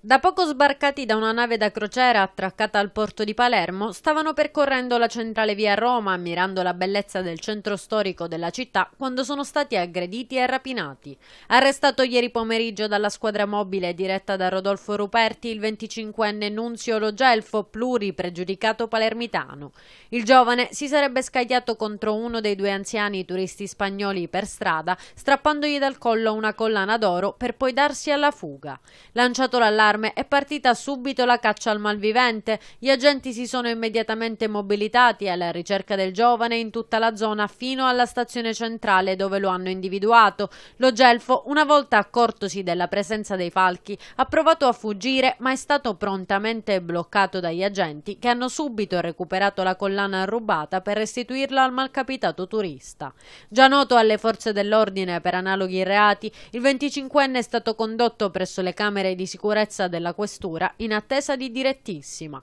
Da poco sbarcati da una nave da crociera attraccata al porto di Palermo, stavano percorrendo la centrale via Roma, ammirando la bellezza del centro storico della città, quando sono stati aggrediti e rapinati. Arrestato ieri pomeriggio dalla squadra mobile diretta da Rodolfo Ruperti, il 25enne Nunzio Logelfo, pluripregiudicato palermitano. Il giovane si sarebbe scagliato contro uno dei due anziani turisti spagnoli per strada, strappandogli dal collo una collana d'oro per poi darsi alla fuga. Lanciato l'allarme d'arme, è partita subito la caccia al malvivente. Gli agenti si sono immediatamente mobilitati alla ricerca del giovane in tutta la zona fino alla stazione centrale dove lo hanno individuato. Lo Gelfo, una volta accortosi della presenza dei falchi, ha provato a fuggire ma è stato prontamente bloccato dagli agenti che hanno subito recuperato la collana rubata per restituirla al malcapitato turista. Già noto alle forze dell'ordine per analoghi reati, il 25enne è stato condotto presso le camere di sicurezza della questura in attesa di direttissima.